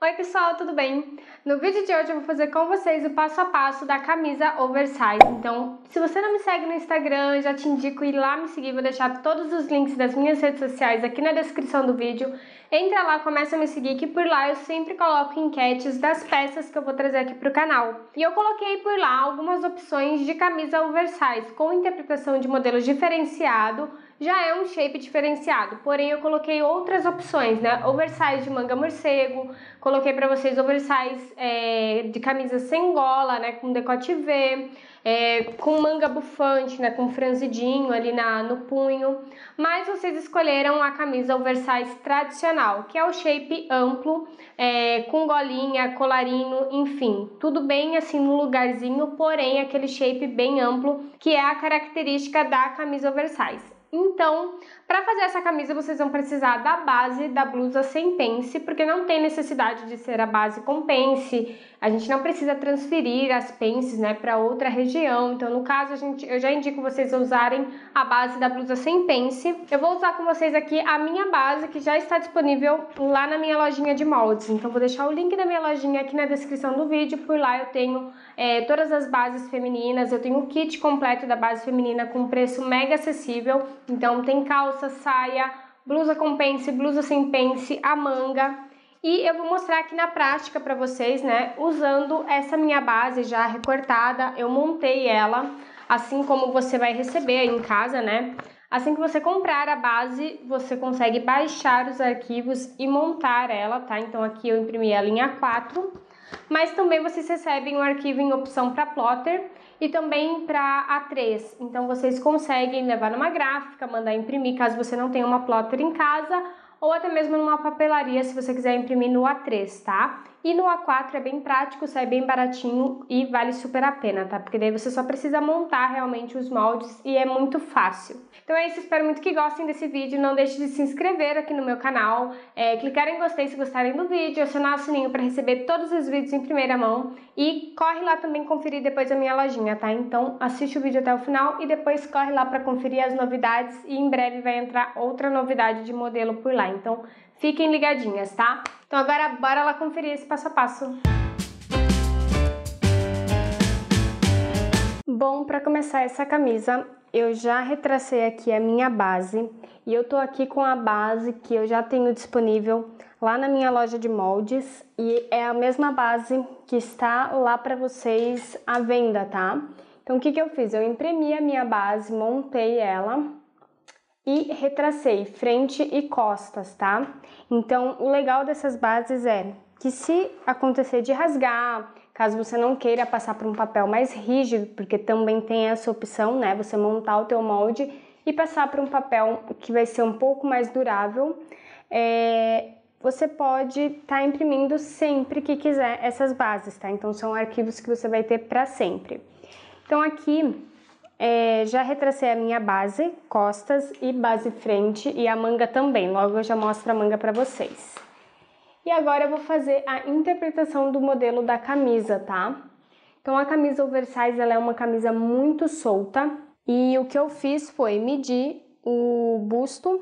Oi pessoal, tudo bem? No vídeo de hoje eu vou fazer com vocês o passo a passo da camisa oversize. Então, se você não me segue no Instagram, já te indico ir lá me seguir, vou deixar todos os links das minhas redes sociais aqui na descrição do vídeo. Entra lá, começa a me seguir que por lá eu sempre coloco enquetes das peças que eu vou trazer aqui pro canal. E eu coloquei por lá algumas opções de camisa oversize com interpretação de modelos diferenciado já é um shape diferenciado, porém eu coloquei outras opções, né? Oversize de manga morcego, coloquei para vocês oversize é, de camisa sem gola, né? Com decote V, é, com manga bufante, né? Com franzidinho ali na, no punho. Mas vocês escolheram a camisa oversize tradicional, que é o shape amplo, é, com golinha, colarinho, enfim, tudo bem assim no lugarzinho, porém aquele shape bem amplo que é a característica da camisa oversize. Então, para fazer essa camisa, vocês vão precisar da base da blusa sem pence, porque não tem necessidade de ser a base com pence. A gente não precisa transferir as pences, né, para outra região. Então, no caso, a gente, eu já indico vocês usarem a base da blusa sem pence. Eu vou usar com vocês aqui a minha base, que já está disponível lá na minha lojinha de moldes. Então, vou deixar o link da minha lojinha aqui na descrição do vídeo. Por lá eu tenho é, todas as bases femininas. Eu tenho o kit completo da base feminina com preço mega acessível. Então, tem calça calça, saia, blusa com pence, blusa sem pence, a manga. E eu vou mostrar aqui na prática para vocês, né? Usando essa minha base já recortada, eu montei ela, assim como você vai receber em casa, né? Assim que você comprar a base, você consegue baixar os arquivos e montar ela, tá? Então aqui eu imprimi ela em A4, mas também vocês recebem o um arquivo em opção para plotter, e também para A3. Então vocês conseguem levar numa gráfica, mandar imprimir caso você não tenha uma plotter em casa ou até mesmo numa papelaria se você quiser imprimir no A3, tá? E no A4 é bem prático, sai bem baratinho e vale super a pena, tá? Porque daí você só precisa montar realmente os moldes e é muito fácil. Então é isso, espero muito que gostem desse vídeo. Não deixe de se inscrever aqui no meu canal, é, clicar em gostei se gostarem do vídeo, acionar o sininho para receber todos os vídeos em primeira mão e corre lá também conferir depois a minha lojinha, tá? Então assiste o vídeo até o final e depois corre lá para conferir as novidades e em breve vai entrar outra novidade de modelo por lá. Então fiquem ligadinhas, tá? Então agora bora lá conferir esse passo a passo. Bom, para começar essa camisa, eu já retracei aqui a minha base e eu tô aqui com a base que eu já tenho disponível lá na minha loja de moldes e é a mesma base que está lá para vocês à venda, tá? Então o que que eu fiz? Eu imprimi a minha base, montei ela e retracei frente e costas, tá? Então, o legal dessas bases é que se acontecer de rasgar, caso você não queira passar para um papel mais rígido, porque também tem essa opção, né? Você montar o teu molde e passar para um papel que vai ser um pouco mais durável, é, você pode estar tá imprimindo sempre que quiser essas bases, tá? Então, são arquivos que você vai ter para sempre. Então, aqui é, já retracei a minha base, costas e base frente e a manga também. Logo eu já mostro a manga para vocês. E agora eu vou fazer a interpretação do modelo da camisa, tá? Então a camisa oversize ela é uma camisa muito solta e o que eu fiz foi medir o busto.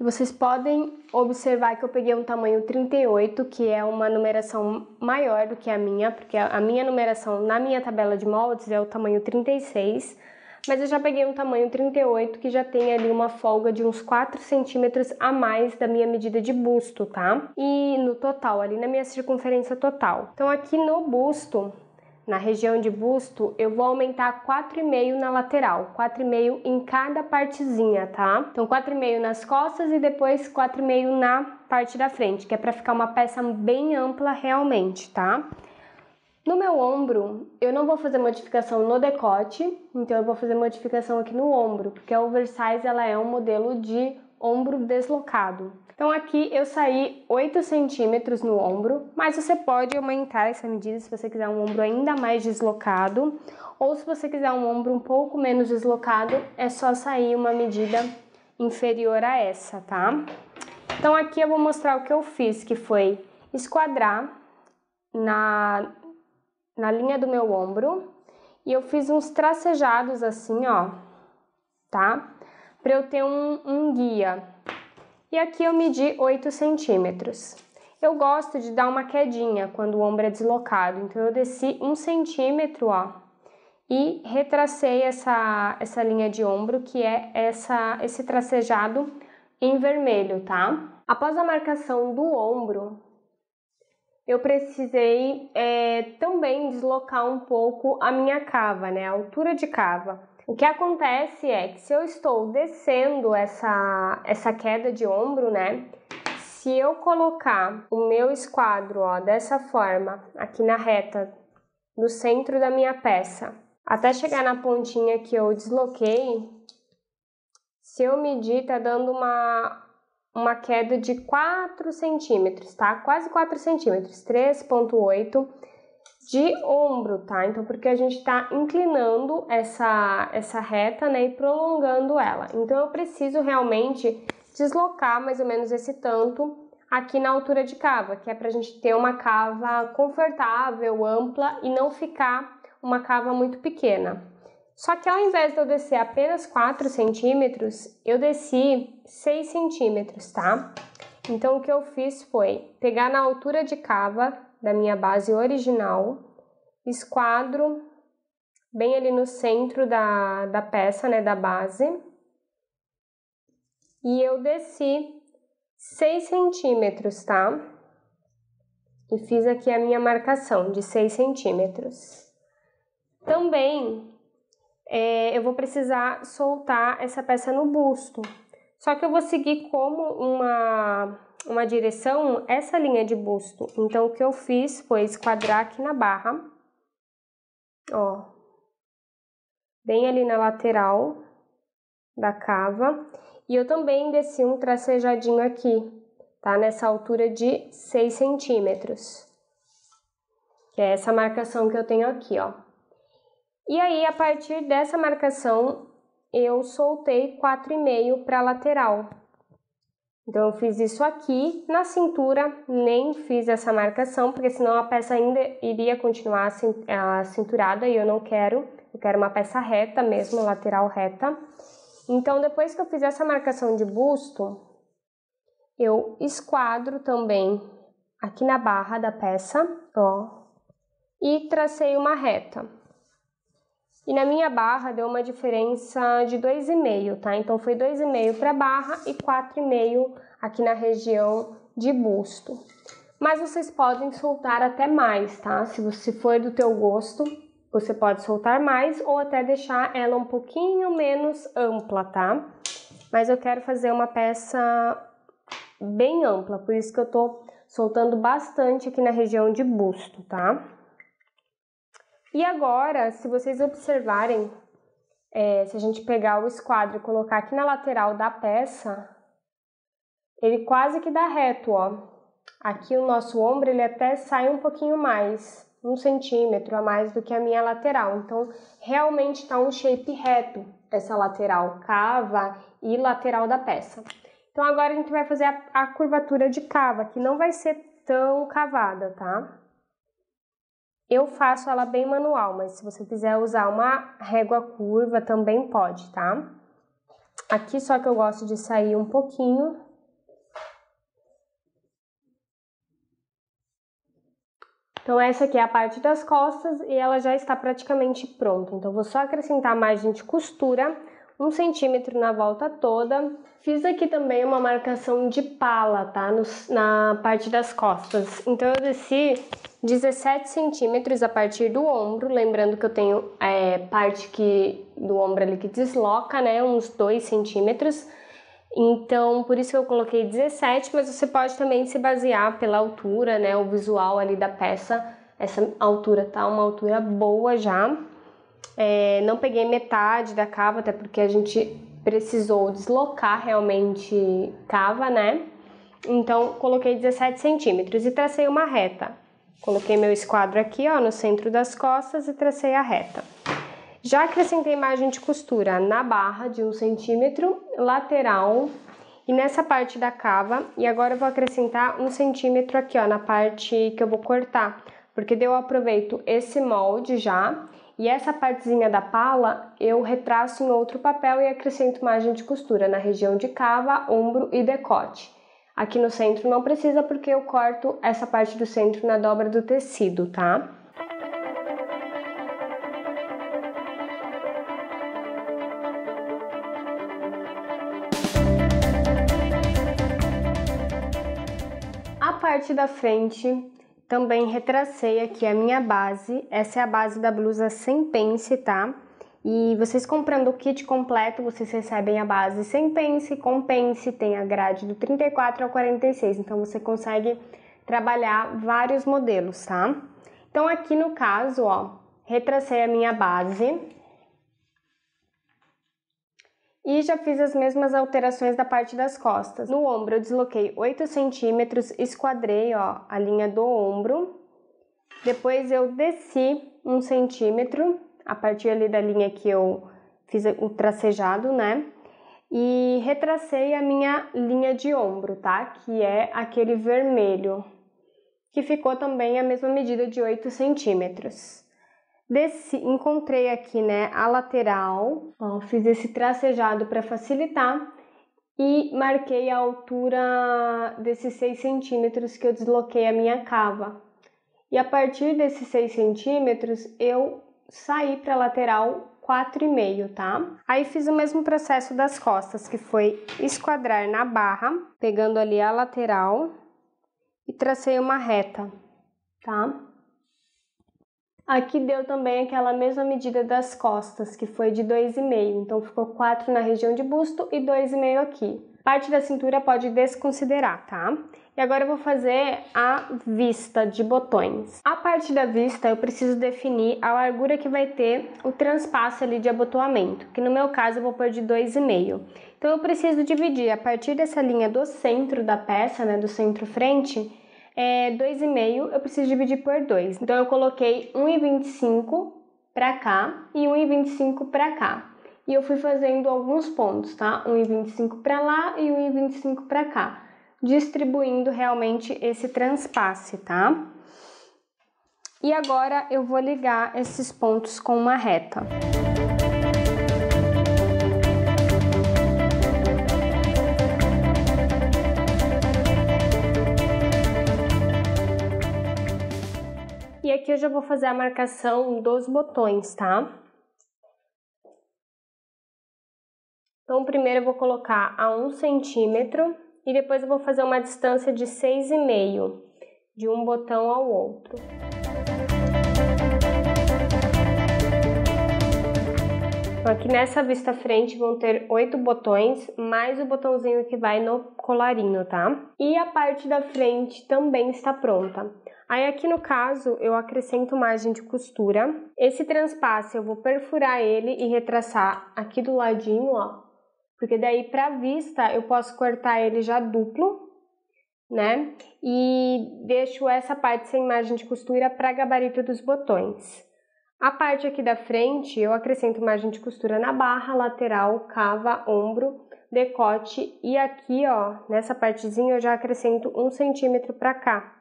E vocês podem observar que eu peguei um tamanho 38, que é uma numeração maior do que a minha, porque a minha numeração na minha tabela de moldes é o tamanho 36 mas eu já peguei um tamanho 38 que já tem ali uma folga de uns 4 centímetros a mais da minha medida de busto, tá? E no total, ali na minha circunferência total. Então aqui no busto, na região de busto, eu vou aumentar 4,5 na lateral, 4,5 em cada partezinha, tá? Então 4,5 nas costas e depois 4,5 na parte da frente, que é para ficar uma peça bem ampla realmente, tá? No meu ombro, eu não vou fazer modificação no decote, então eu vou fazer modificação aqui no ombro, porque a oversize ela é um modelo de ombro deslocado. Então aqui eu saí 8 centímetros no ombro, mas você pode aumentar essa medida se você quiser um ombro ainda mais deslocado, ou se você quiser um ombro um pouco menos deslocado, é só sair uma medida inferior a essa, tá? Então aqui eu vou mostrar o que eu fiz, que foi esquadrar na na linha do meu ombro e eu fiz uns tracejados assim, ó, tá? Para eu ter um, um guia. E aqui eu medi 8 centímetros. Eu gosto de dar uma quedinha quando o ombro é deslocado, então eu desci um centímetro, ó, e retracei essa, essa linha de ombro, que é essa, esse tracejado em vermelho, tá? Após a marcação do ombro, eu precisei é, também deslocar um pouco a minha cava, né, a altura de cava. O que acontece é que se eu estou descendo essa, essa queda de ombro, né, se eu colocar o meu esquadro ó, dessa forma, aqui na reta no centro da minha peça, até chegar na pontinha que eu desloquei, se eu medir, tá dando uma uma queda de 4 centímetros, tá? Quase 4 centímetros, 3,8 de ombro, tá? Então, porque a gente tá inclinando essa, essa reta, né, e prolongando ela. Então, eu preciso realmente deslocar mais ou menos esse tanto aqui na altura de cava, que é para a gente ter uma cava confortável, ampla e não ficar uma cava muito pequena. Só que ao invés de eu descer apenas 4 centímetros, eu desci 6 centímetros, tá? Então o que eu fiz foi pegar na altura de cava da minha base original, esquadro bem ali no centro da, da peça, né, da base, e eu desci 6 centímetros, tá? E fiz aqui a minha marcação de 6 centímetros. Também é, eu vou precisar soltar essa peça no busto. Só que eu vou seguir como uma, uma direção essa linha de busto. Então, o que eu fiz foi esquadrar aqui na barra, ó, bem ali na lateral da cava. E eu também desci um tracejadinho aqui, tá? Nessa altura de 6 centímetros. Que é essa marcação que eu tenho aqui, ó. E aí, a partir dessa marcação, eu soltei 4,5 para a lateral. Então, eu fiz isso aqui na cintura, nem fiz essa marcação, porque senão a peça ainda iria continuar cinturada e eu não quero. Eu quero uma peça reta mesmo, lateral reta. Então, depois que eu fiz essa marcação de busto, eu esquadro também aqui na barra da peça, ó, e tracei uma reta. E na minha barra deu uma diferença de 2,5, tá? Então foi 2,5 para barra e 4,5 aqui na região de busto. Mas vocês podem soltar até mais, tá? Se você for do teu gosto, você pode soltar mais ou até deixar ela um pouquinho menos ampla, tá? Mas eu quero fazer uma peça bem ampla, por isso que eu tô soltando bastante aqui na região de busto, tá? E agora, se vocês observarem, é, se a gente pegar o esquadro e colocar aqui na lateral da peça, ele quase que dá reto, ó. Aqui o nosso ombro, ele até sai um pouquinho mais, um centímetro a mais do que a minha lateral. Então, realmente está um shape reto essa lateral cava e lateral da peça. Então, agora a gente vai fazer a, a curvatura de cava, que não vai ser tão cavada, tá? Eu faço ela bem manual, mas se você quiser usar uma régua curva também pode, tá? Aqui só que eu gosto de sair um pouquinho. Então essa aqui é a parte das costas e ela já está praticamente pronta. Então vou só acrescentar margem de costura um centímetro na volta toda. Fiz aqui também uma marcação de pala, tá? na parte das costas. Então eu desci 17 centímetros a partir do ombro, lembrando que eu tenho é, parte que do ombro ali que desloca, né? Uns 2 centímetros. Então, por isso que eu coloquei 17, mas você pode também se basear pela altura, né? O visual ali da peça. Essa altura tá uma altura boa já. É, não peguei metade da cava, até porque a gente precisou deslocar realmente cava, né? Então, coloquei 17 centímetros e tracei uma reta. Coloquei meu esquadro aqui, ó, no centro das costas e tracei a reta. Já acrescentei margem de costura na barra de um centímetro, lateral e nessa parte da cava. E agora eu vou acrescentar um centímetro aqui, ó, na parte que eu vou cortar, porque deu aproveito esse molde já e essa partezinha da pala eu retraço em outro papel e acrescento margem de costura na região de cava, ombro e decote. Aqui no centro não precisa porque eu corto essa parte do centro na dobra do tecido, tá? A parte da frente também retracei aqui a minha base, essa é a base da blusa sem pence, tá? E vocês comprando o kit completo, vocês recebem a base sem pence, com pence, tem a grade do 34 ao 46, então você consegue trabalhar vários modelos, tá? Então aqui no caso, ó, retracei a minha base, e já fiz as mesmas alterações da parte das costas. No ombro eu desloquei 8 centímetros, esquadrei ó, a linha do ombro, depois eu desci um centímetro, a partir ali da linha que eu fiz o tracejado, né? E retracei a minha linha de ombro, tá? Que é aquele vermelho, que ficou também a mesma medida de 8 centímetros. Desci, encontrei aqui né, a lateral, ó, fiz esse tracejado para facilitar e marquei a altura desses 6 centímetros que eu desloquei a minha cava. E a partir desses 6 centímetros eu saí para a lateral 4,5, tá? Aí fiz o mesmo processo das costas, que foi esquadrar na barra, pegando ali a lateral e tracei uma reta, tá? Aqui deu também aquela mesma medida das costas, que foi de 2,5, então ficou 4 na região de busto e 2,5 aqui. Parte da cintura pode desconsiderar, tá? E agora eu vou fazer a vista de botões. A parte da vista eu preciso definir a largura que vai ter o transpasso ali de abotoamento, que no meu caso eu vou pôr de 2,5. Então eu preciso dividir a partir dessa linha do centro da peça, né, do centro-frente, é 2,5, eu preciso dividir por 2. Então eu coloquei 1,25 para cá e 1,25 para cá. E eu fui fazendo alguns pontos, tá? 1,25 para lá e 1,25 para cá, distribuindo realmente esse transpasse, tá? E agora eu vou ligar esses pontos com uma reta. aqui eu já vou fazer a marcação dos botões, tá? Então, primeiro eu vou colocar a um centímetro e depois eu vou fazer uma distância de seis e meio de um botão ao outro. Então, aqui nessa vista frente vão ter oito botões, mais o botãozinho que vai no colarinho, tá? E a parte da frente também está pronta. Aí aqui no caso eu acrescento margem de costura. Esse transpasse eu vou perfurar ele e retraçar aqui do ladinho, ó. Porque daí para vista eu posso cortar ele já duplo, né? E deixo essa parte sem margem de costura para gabarito dos botões. A parte aqui da frente eu acrescento margem de costura na barra, lateral, cava, ombro, decote e aqui, ó, nessa partezinha eu já acrescento um centímetro para cá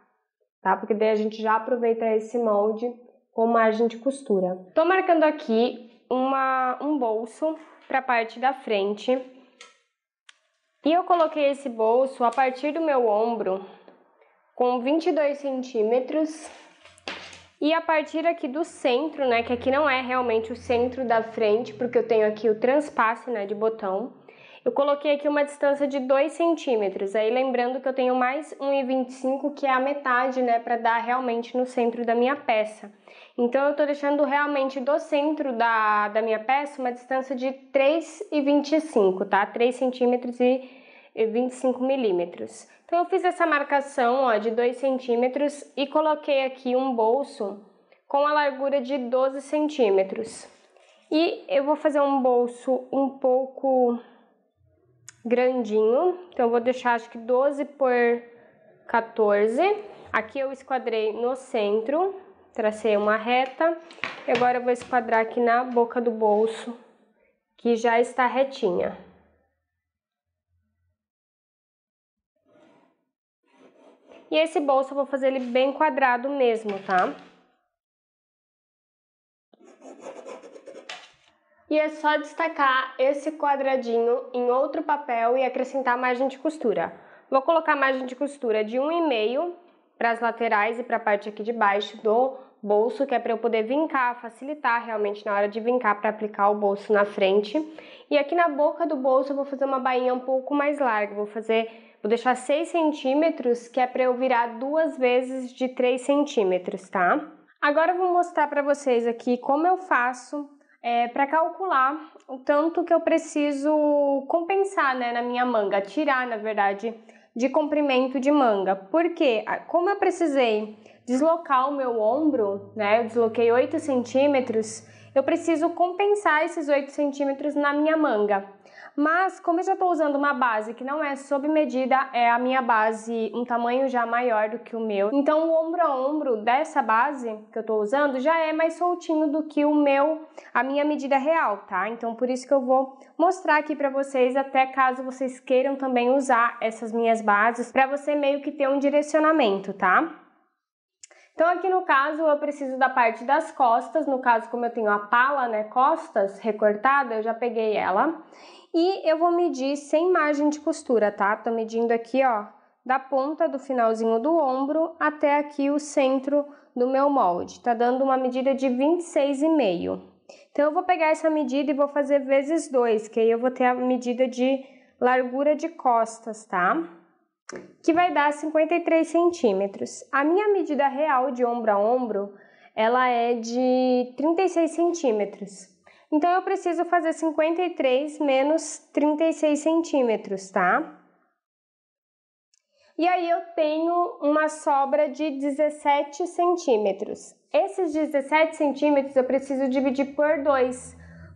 tá? Porque daí a gente já aproveita esse molde com margem de costura. Tô marcando aqui uma, um bolso para a parte da frente. E eu coloquei esse bolso a partir do meu ombro com 22 centímetros. E a partir aqui do centro, né, que aqui não é realmente o centro da frente, porque eu tenho aqui o transpasse, né, de botão. Eu coloquei aqui uma distância de 2 centímetros, aí lembrando que eu tenho mais 1,25 que é a metade, né, para dar realmente no centro da minha peça. Então eu tô deixando realmente do centro da, da minha peça uma distância de 3,25, tá? 3 centímetros e 25 milímetros. Então eu fiz essa marcação, ó, de 2 centímetros e coloquei aqui um bolso com a largura de 12 centímetros. E eu vou fazer um bolso um pouco grandinho. Então, eu vou deixar acho que 12 por 14. Aqui eu esquadrei no centro, tracei uma reta. E agora eu vou esquadrar aqui na boca do bolso, que já está retinha. E esse bolso eu vou fazer ele bem quadrado mesmo, tá? E é só destacar esse quadradinho em outro papel e acrescentar margem de costura. Vou colocar margem de costura de 1,5 para as laterais e para a parte aqui de baixo do bolso, que é para eu poder vincar, facilitar realmente na hora de vincar para aplicar o bolso na frente. E aqui na boca do bolso eu vou fazer uma bainha um pouco mais larga, vou fazer, vou deixar 6 centímetros, que é para eu virar duas vezes de 3 centímetros, tá? Agora eu vou mostrar para vocês aqui como eu faço é, para calcular o tanto que eu preciso compensar né, na minha manga, tirar, na verdade, de comprimento de manga. Porque, como eu precisei deslocar o meu ombro, né, eu desloquei 8 centímetros, eu preciso compensar esses 8 centímetros na minha manga. Mas como eu já estou usando uma base que não é sob medida, é a minha base um tamanho já maior do que o meu. Então o ombro a ombro dessa base que eu estou usando já é mais soltinho do que o meu, a minha medida real, tá? Então por isso que eu vou mostrar aqui para vocês até caso vocês queiram também usar essas minhas bases para você meio que ter um direcionamento, tá? Então aqui no caso eu preciso da parte das costas, no caso como eu tenho a pala, né, costas recortada, eu já peguei ela. E eu vou medir sem margem de costura, tá? Tô medindo aqui, ó, da ponta do finalzinho do ombro até aqui o centro do meu molde. Tá dando uma medida de 26,5. Então, eu vou pegar essa medida e vou fazer vezes 2, que aí eu vou ter a medida de largura de costas, tá? Que vai dar 53 centímetros. A minha medida real de ombro a ombro, ela é de 36 centímetros. Então, eu preciso fazer 53 menos 36 centímetros, tá? E aí eu tenho uma sobra de 17 centímetros. Esses 17 centímetros eu preciso dividir por 2,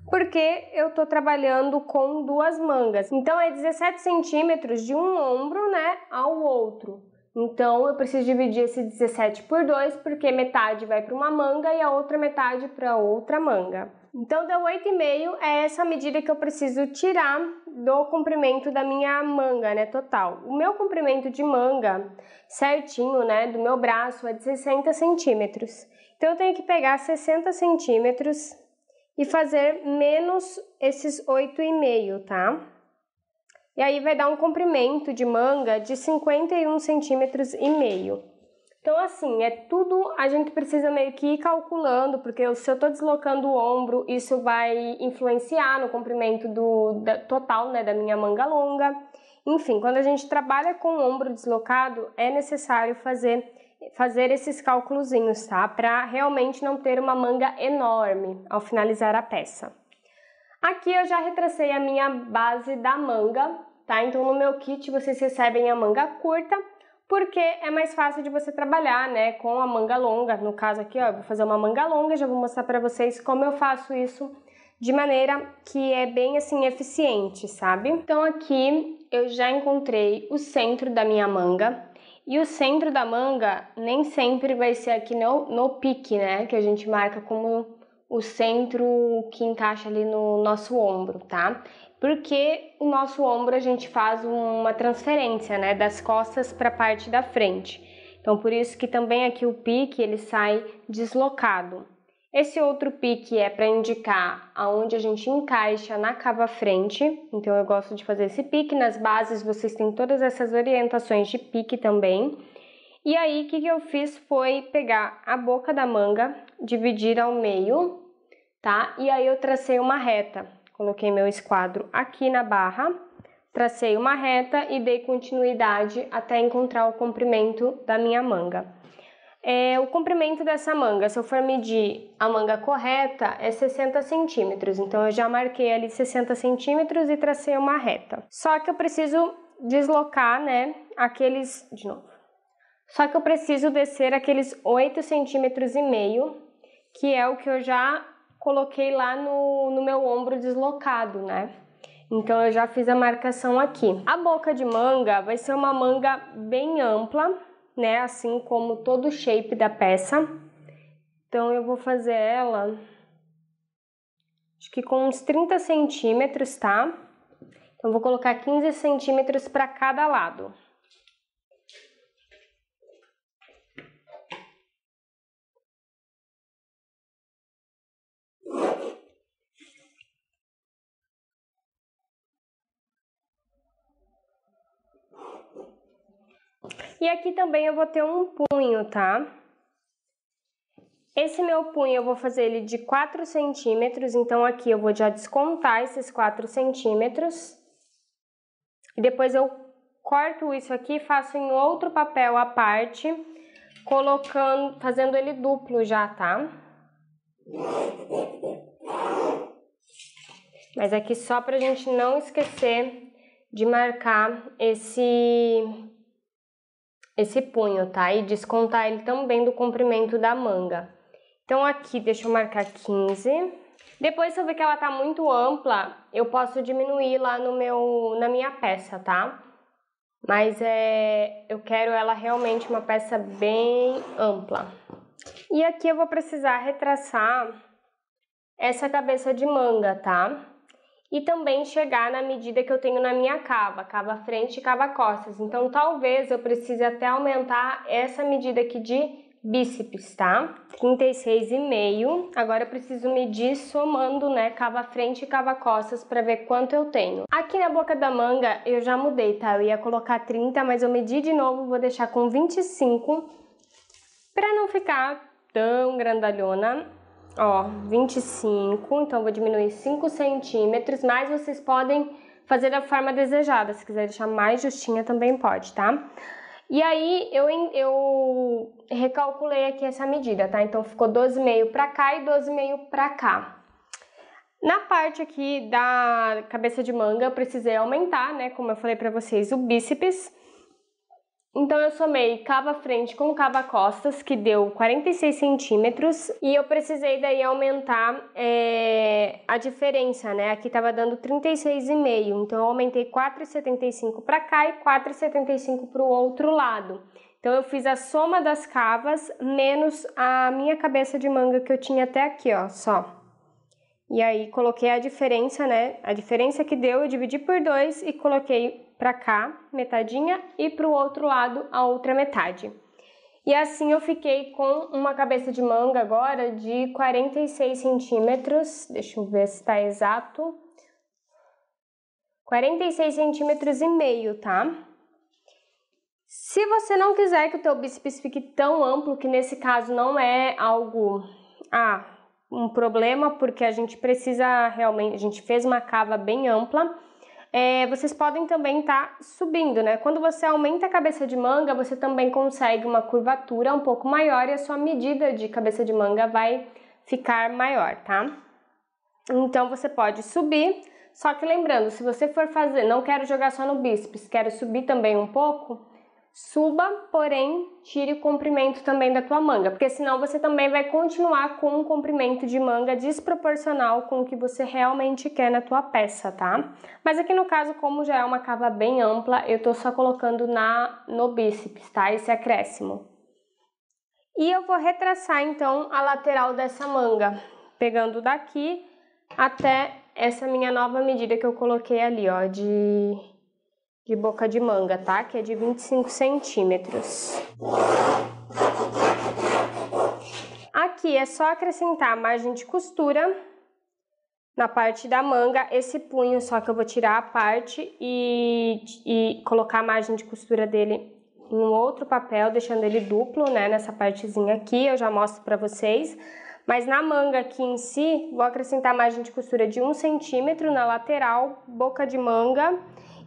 porque eu tô trabalhando com duas mangas. Então é 17 centímetros de um ombro, né, ao outro. Então eu preciso dividir esse 17 por 2, porque metade vai para uma manga e a outra metade para outra manga. Então, deu 8,5 é essa medida que eu preciso tirar do comprimento da minha manga, né, total. O meu comprimento de manga, certinho, né, do meu braço é de 60 centímetros. Então, eu tenho que pegar 60 centímetros e fazer menos esses 8,5, tá? E aí vai dar um comprimento de manga de 51 centímetros e meio. Então, assim, é tudo a gente precisa meio que ir calculando, porque se eu estou deslocando o ombro, isso vai influenciar no comprimento do, da, total né, da minha manga longa. Enfim, quando a gente trabalha com o ombro deslocado, é necessário fazer, fazer esses cálculos, tá? Para realmente não ter uma manga enorme ao finalizar a peça. Aqui eu já retracei a minha base da manga, tá? Então no meu kit vocês recebem a manga curta porque é mais fácil de você trabalhar, né, com a manga longa. No caso aqui, ó, vou fazer uma manga longa, já vou mostrar para vocês como eu faço isso de maneira que é bem assim eficiente, sabe? Então aqui eu já encontrei o centro da minha manga. E o centro da manga nem sempre vai ser aqui no, no pique, né? Que a gente marca como o centro que encaixa ali no nosso ombro, tá? porque o nosso ombro a gente faz uma transferência, né, das costas para a parte da frente. Então por isso que também aqui o pique ele sai deslocado. Esse outro pique é para indicar aonde a gente encaixa na cava frente. Então eu gosto de fazer esse pique nas bases, vocês têm todas essas orientações de pique também. E aí o que, que eu fiz foi pegar a boca da manga, dividir ao meio, tá? E aí eu tracei uma reta. Coloquei meu esquadro aqui na barra, tracei uma reta e dei continuidade até encontrar o comprimento da minha manga. É, o comprimento dessa manga, se eu for medir a manga correta, é 60 centímetros. Então, eu já marquei ali 60 centímetros e tracei uma reta. Só que eu preciso deslocar, né, aqueles... De novo. Só que eu preciso descer aqueles 8 centímetros e meio, que é o que eu já coloquei lá no, no meu ombro deslocado, né? Então eu já fiz a marcação aqui. A boca de manga vai ser uma manga bem ampla, né? Assim como todo o shape da peça. Então eu vou fazer ela, acho que com uns 30 centímetros, tá? Então vou colocar 15 centímetros para cada lado. E aqui também eu vou ter um punho, tá? Esse meu punho eu vou fazer ele de 4 centímetros, então aqui eu vou já descontar esses 4 centímetros. E depois eu corto isso aqui, faço em outro papel à parte, colocando, fazendo ele duplo já, tá? Mas aqui só pra gente não esquecer de marcar esse esse punho, tá? E descontar ele também do comprimento da manga. Então aqui, deixa eu marcar 15. Depois, se eu ver que ela tá muito ampla, eu posso diminuir lá no meu, na minha peça, tá? Mas é, eu quero ela realmente uma peça bem ampla. E aqui eu vou precisar retraçar essa cabeça de manga, tá? e também chegar na medida que eu tenho na minha cava, cava frente e cava costas. Então talvez eu precise até aumentar essa medida aqui de bíceps, tá? 36,5. Agora eu preciso medir somando, né, cava frente e cava costas para ver quanto eu tenho. Aqui na boca da manga eu já mudei, tá? Eu ia colocar 30, mas eu medi de novo, vou deixar com 25 para não ficar tão grandalhona Ó, 25, então vou diminuir 5 centímetros, mas vocês podem fazer da forma desejada, se quiser deixar mais justinha também pode, tá? E aí eu, eu recalculei aqui essa medida, tá? Então ficou 12,5 para cá e 12,5 para cá. Na parte aqui da cabeça de manga, eu precisei aumentar, né? Como eu falei para vocês, o bíceps. Então eu somei cava frente com cava costas, que deu 46 centímetros, e eu precisei daí aumentar é, a diferença, né? Aqui tava dando 36,5, então eu aumentei 4,75 para cá e 4,75 para o outro lado. Então eu fiz a soma das cavas menos a minha cabeça de manga que eu tinha até aqui, ó, só. E aí coloquei a diferença, né? A diferença que deu, eu dividi por dois e coloquei para cá metadinha e para o outro lado a outra metade. E assim eu fiquei com uma cabeça de manga agora de 46 centímetros. Deixa eu ver se está exato. 46 centímetros e meio, tá? Se você não quiser que o teu bíceps fique tão amplo, que nesse caso não é algo... Ah, um problema, porque a gente precisa realmente, a gente fez uma cava bem ampla. É, vocês podem também estar tá subindo, né? Quando você aumenta a cabeça de manga, você também consegue uma curvatura um pouco maior e a sua medida de cabeça de manga vai ficar maior, tá? Então você pode subir, só que lembrando, se você for fazer, não quero jogar só no bíceps, quero subir também um pouco, Suba, porém, tire o comprimento também da tua manga, porque senão você também vai continuar com um comprimento de manga desproporcional com o que você realmente quer na tua peça, tá? Mas aqui no caso, como já é uma cava bem ampla, eu tô só colocando na no bíceps, tá? Esse acréscimo. E eu vou retraçar então a lateral dessa manga, pegando daqui até essa minha nova medida que eu coloquei ali, ó, de de boca de manga, tá? Que é de 25 centímetros. Aqui é só acrescentar a margem de costura na parte da manga, esse punho só que eu vou tirar a parte e, e colocar a margem de costura dele em um outro papel, deixando ele duplo, né, nessa partezinha aqui, eu já mostro pra vocês. Mas na manga aqui em si, vou acrescentar a margem de costura de um centímetro na lateral, boca de manga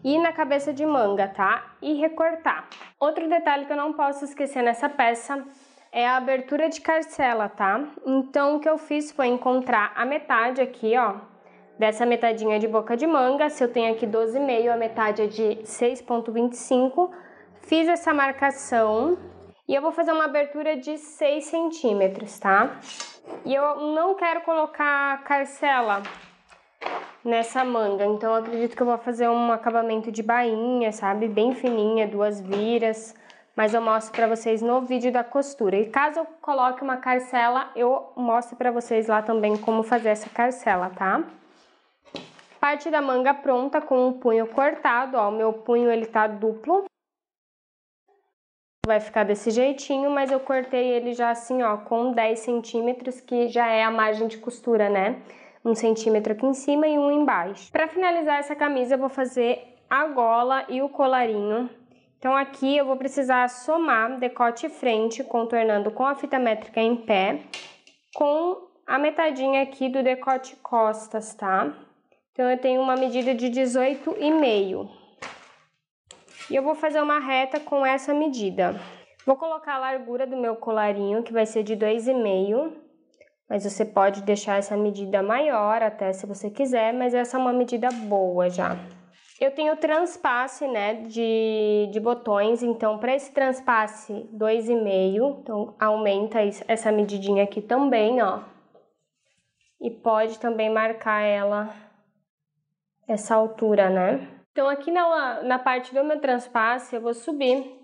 e na cabeça de manga, tá? E recortar. Outro detalhe que eu não posso esquecer nessa peça é a abertura de carcela, tá? Então, o que eu fiz foi encontrar a metade aqui, ó, dessa metadinha de boca de manga. Se eu tenho aqui 12,5, a metade é de 6,25. Fiz essa marcação e eu vou fazer uma abertura de 6 centímetros, tá? E eu não quero colocar carcela nessa manga. Então acredito que eu vou fazer um acabamento de bainha, sabe? Bem fininha, duas viras. Mas eu mostro pra vocês no vídeo da costura. E caso eu coloque uma carcela, eu mostro pra vocês lá também como fazer essa carcela, tá? Parte da manga pronta com o punho cortado, ó. O meu punho, ele tá duplo. Vai ficar desse jeitinho, mas eu cortei ele já assim, ó, com 10 centímetros, que já é a margem de costura, né? um centímetro aqui em cima e um embaixo. Para finalizar essa camisa, eu vou fazer a gola e o colarinho. Então aqui eu vou precisar somar decote frente, contornando com a fita métrica em pé, com a metadinha aqui do decote costas, tá? Então eu tenho uma medida de 18,5. E eu vou fazer uma reta com essa medida. Vou colocar a largura do meu colarinho, que vai ser de 2,5 mas você pode deixar essa medida maior até se você quiser, mas essa é uma medida boa já. Eu tenho transpasse, né, de, de botões, então para esse transpasse 2,5, então aumenta essa medidinha aqui também, ó. E pode também marcar ela, essa altura, né? Então aqui na, na parte do meu transpasse eu vou subir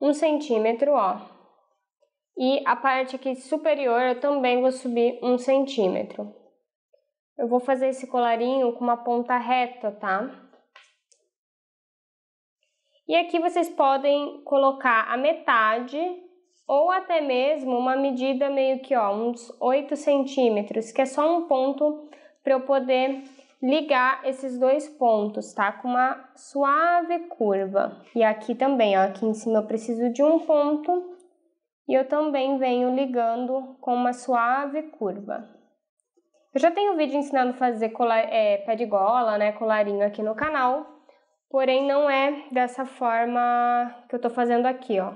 um centímetro, ó. E a parte aqui superior eu também vou subir um centímetro. Eu vou fazer esse colarinho com uma ponta reta, tá? E aqui vocês podem colocar a metade ou até mesmo uma medida meio que, ó, uns 8 centímetros, que é só um ponto para eu poder ligar esses dois pontos, tá? Com uma suave curva. E aqui também, ó, aqui em cima eu preciso de um ponto e eu também venho ligando com uma suave curva. Eu já tenho vídeo ensinando a fazer colar, é, pé de gola, né, colarinho aqui no canal, porém não é dessa forma que eu tô fazendo aqui, ó.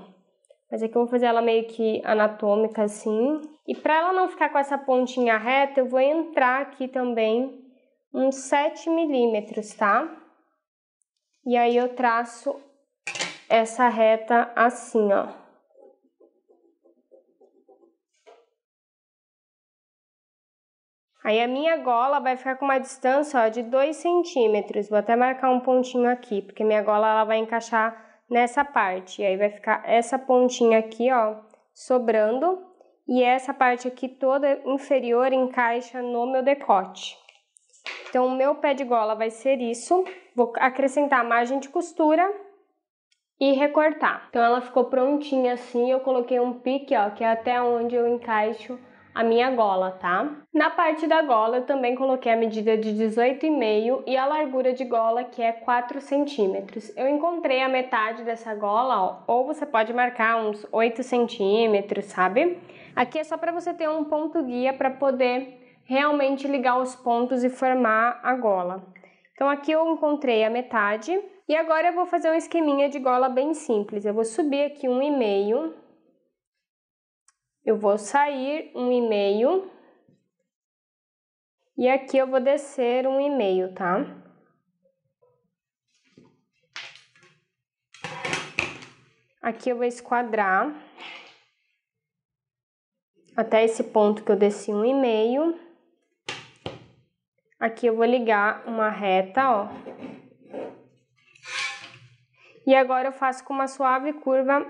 Mas aqui é eu vou fazer ela meio que anatômica assim. E para ela não ficar com essa pontinha reta, eu vou entrar aqui também uns 7 milímetros, tá? E aí eu traço essa reta assim, ó. Aí a minha gola vai ficar com uma distância ó, de 2 centímetros. Vou até marcar um pontinho aqui, porque minha gola ela vai encaixar nessa parte. E aí vai ficar essa pontinha aqui, ó, sobrando. E essa parte aqui toda inferior encaixa no meu decote. Então, o meu pé de gola vai ser isso. Vou acrescentar a margem de costura e recortar. Então, ela ficou prontinha assim. Eu coloquei um pique, ó, que é até onde eu encaixo a minha gola, tá? Na parte da gola eu também coloquei a medida de 18,5 e a largura de gola que é 4 centímetros. Eu encontrei a metade dessa gola, ó, ou você pode marcar uns 8 centímetros, sabe? Aqui é só para você ter um ponto guia para poder realmente ligar os pontos e formar a gola. Então aqui eu encontrei a metade e agora eu vou fazer um esqueminha de gola bem simples. Eu vou subir aqui um e meio eu vou sair um e-mail e aqui eu vou descer um e-mail, tá? Aqui eu vou esquadrar até esse ponto que eu desci um e-mail. Aqui eu vou ligar uma reta, ó. E agora eu faço com uma suave curva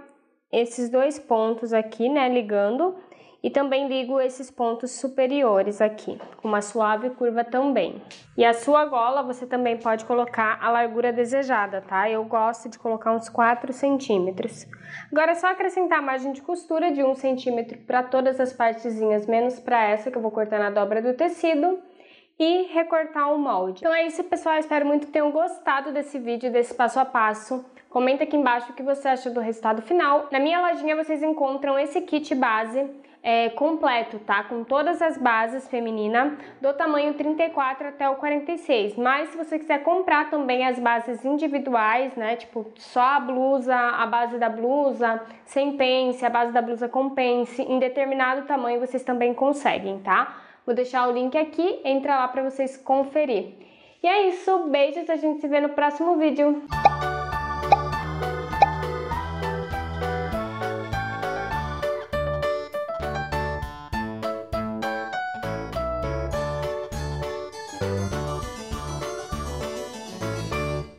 esses dois pontos aqui, né, ligando, e também ligo esses pontos superiores aqui, com uma suave curva também. E a sua gola você também pode colocar a largura desejada, tá? Eu gosto de colocar uns 4 centímetros. Agora é só acrescentar a margem de costura de 1 centímetro para todas as partezinhas, menos para essa que eu vou cortar na dobra do tecido e recortar o molde. Então é isso, pessoal. espero muito que tenham gostado desse vídeo, desse passo a passo. Comenta aqui embaixo o que você acha do resultado final. Na minha lojinha vocês encontram esse kit base é, completo, tá? Com todas as bases feminina, do tamanho 34 até o 46. Mas se você quiser comprar também as bases individuais, né? Tipo, só a blusa, a base da blusa, sem pence, a base da blusa com pence, em determinado tamanho vocês também conseguem, tá? Vou deixar o link aqui, entra lá para vocês conferir. E é isso, beijos, a gente se vê no próximo vídeo.